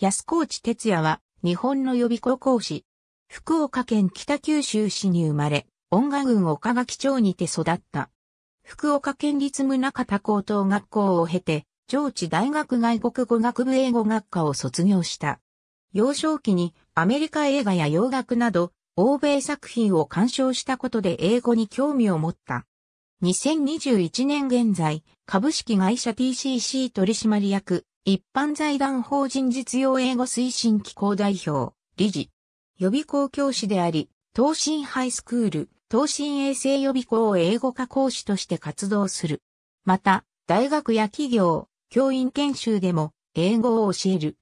安河内哲也は日本の予備校講師。福岡県北九州市に生まれ、音楽郡岡垣町にて育った。福岡県立宗方高等学校を経て、上智大学外国語学部英語学科を卒業した。幼少期にアメリカ映画や洋楽など、欧米作品を鑑賞したことで英語に興味を持った。2021年現在、株式会社 TCC 取締役、一般財団法人実用英語推進機構代表、理事。予備校教師であり、東進ハイスクール、東進衛生予備校英語科講師として活動する。また、大学や企業、教員研修でも英語を教える。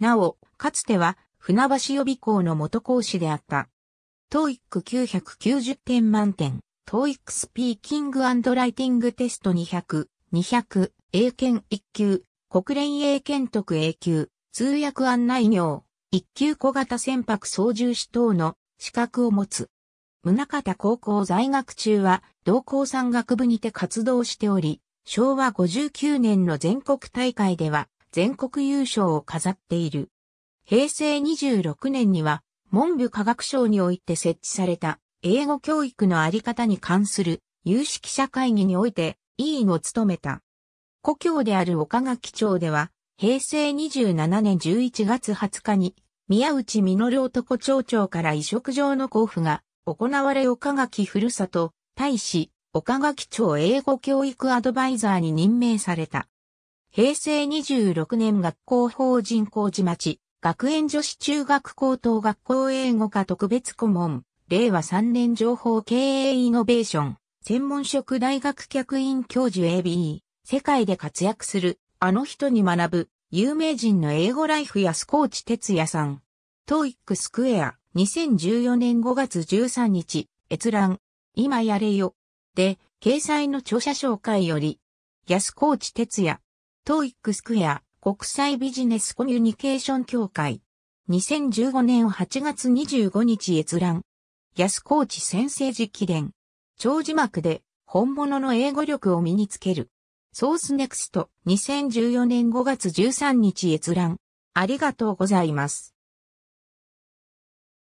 なお、かつては船橋予備校の元講師であった。トーイック990点満点、トーイックスピーキングライティングテスト200、200、英検1級、国連英検特 A 級、通訳案内業、一級小型船舶操縦士等の資格を持つ。宗方高校在学中は、同校山学部にて活動しており、昭和59年の全国大会では、全国優勝を飾っている。平成26年には、文部科学省において設置された、英語教育のあり方に関する、有識者会議において、委員を務めた。故郷である岡垣町では、平成27年11月20日に、宮内実男町長から移植上の交付が行われ岡垣ふるさと、大使、岡垣町英語教育アドバイザーに任命された。平成26年学校法人工事町、学園女子中学高等学校英語科特別顧問、令和3年情報経営イノベーション、専門職大学客員教授 AB、世界で活躍する、あの人に学ぶ、有名人の英語ライフやスコーチ哲也さん。トーイックスクエア、2014年5月13日、閲覧、今やれよ。で、掲載の著者紹介より、安コーチ哲也、トーイックスクエア、国際ビジネスコミュニケーション協会。2015年8月25日閲覧。安コーチ先生直伝。長字幕で本物の英語力を身につける。ソースネクスト2014年5月13日閲覧。ありがとうございます。